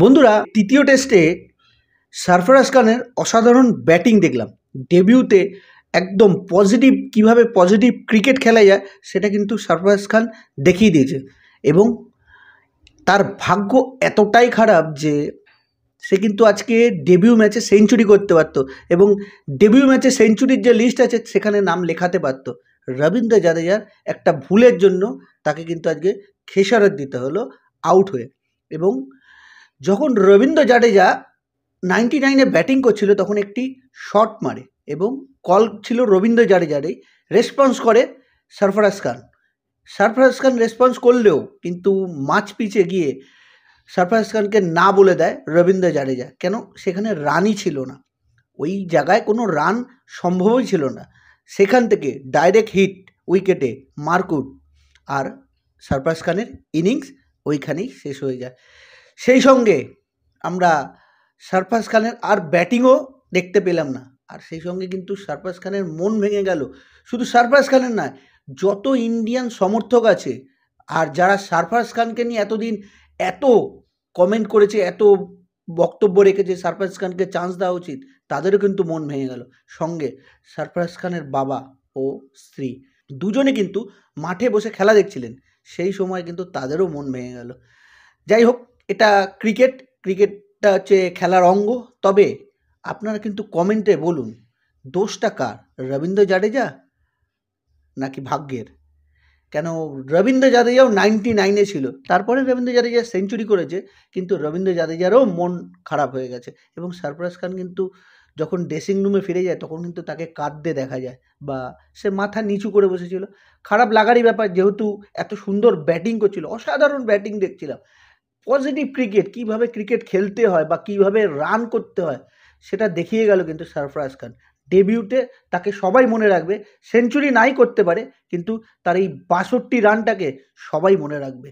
বন্ধুরা তৃতীয় টেস্টে সারফরাজ খানের অসাধারণ ব্যাটিং দেখলাম ডেবিউতে একদম পজিটিভ কিভাবে পজিটিভ ক্রিকেট খেলা যায় সেটা কিন্তু সারফরাজ খান দেখিয়ে দিয়েছে এবং তার ভাগ্য এতটাই খারাপ যে সে কিন্তু আজকে ডেবিউ ম্যাচে সেঞ্চুরি করতে পারত এবং ডেবিউ ম্যাচে সেঞ্চুরির যে লিস্ট আছে সেখানে নাম লেখাতে পারত রবীন্দ্র জাদেজার একটা ভুলের জন্য তাকে কিন্তু আজকে খেসারত দিতে হলো আউট হয়ে এবং যখন রবীন্দ্র জাডেজা নাইনটি নাইনে ব্যাটিং করছিল তখন একটি শট মারে এবং কল ছিল রবীন্দ্র জাডেজারেই রেসপন্স করে সরফরাজ খান সরফরাজ খান রেসপন্স করলেও কিন্তু মাছ পিচে গিয়ে সরফরাজ খানকে না বলে দেয় রবীন্দ্র জাডেজা কেন সেখানে রানই ছিল না ওই জায়গায় কোনো রান সম্ভবই ছিল না সেখান থেকে ডাইরেক্ট হিট উইকেটে মারকুট আর সরফরাজ খানের ইনিংস ওইখানেই শেষ হয়ে যায় সেই সঙ্গে আমরা সারফাস খানের আর ব্যাটিংও দেখতে পেলাম না আর সেই সঙ্গে কিন্তু সারফাস খানের মন ভেঙে গেল শুধু সারফাস খানের নয় যত ইন্ডিয়ান সমর্থক আছে আর যারা সারফাস খানকে নিয়ে এতদিন এত কমেন্ট করেছে এত বক্তব্য রেখেছে সারফাস খানকে চান্স দেওয়া উচিত তাদেরও কিন্তু মন ভেঙে গেল সঙ্গে সারফাস খানের বাবা ও স্ত্রী দুজনে কিন্তু মাঠে বসে খেলা দেখছিলেন সেই সময় কিন্তু তাদেরও মন ভেঙে গেল যাই হোক এটা ক্রিকেট ক্রিকেটটা হচ্ছে খেলার অঙ্গ তবে আপনারা কিন্তু কমেন্টে বলুন দোষটা কার রবীন্দ্র জাডেজা নাকি ভাগ্যের কেন রবীন্দ্র জাদেজাও নাইনটি নাইনে ছিল তারপরে রবীন্দ্র জাদেজা সেঞ্চুরি করেছে কিন্তু রবীন্দ্র জাদেজারও মন খারাপ হয়ে গেছে এবং সরফরাজ খান কিন্তু যখন ড্রেসিং রুমে ফিরে যায় তখন কিন্তু তাকে কাঁদতে দেখা যায় বা সে মাথা নিচু করে বসেছিল খারাপ লাগারই ব্যাপার যেহেতু এত সুন্দর ব্যাটিং করছিল অসাধারণ ব্যাটিং দেখছিলাম পজিটিভ ক্রিকেট কিভাবে ক্রিকেট খেলতে হয় বা কিভাবে রান করতে হয় সেটা দেখিয়ে গেল কিন্তু সরফরাজ খান ডেবিউটে তাকে সবাই মনে রাখবে সেঞ্চুরি নাই করতে পারে কিন্তু তার এই বাষট্টি রানটাকে সবাই মনে রাখবে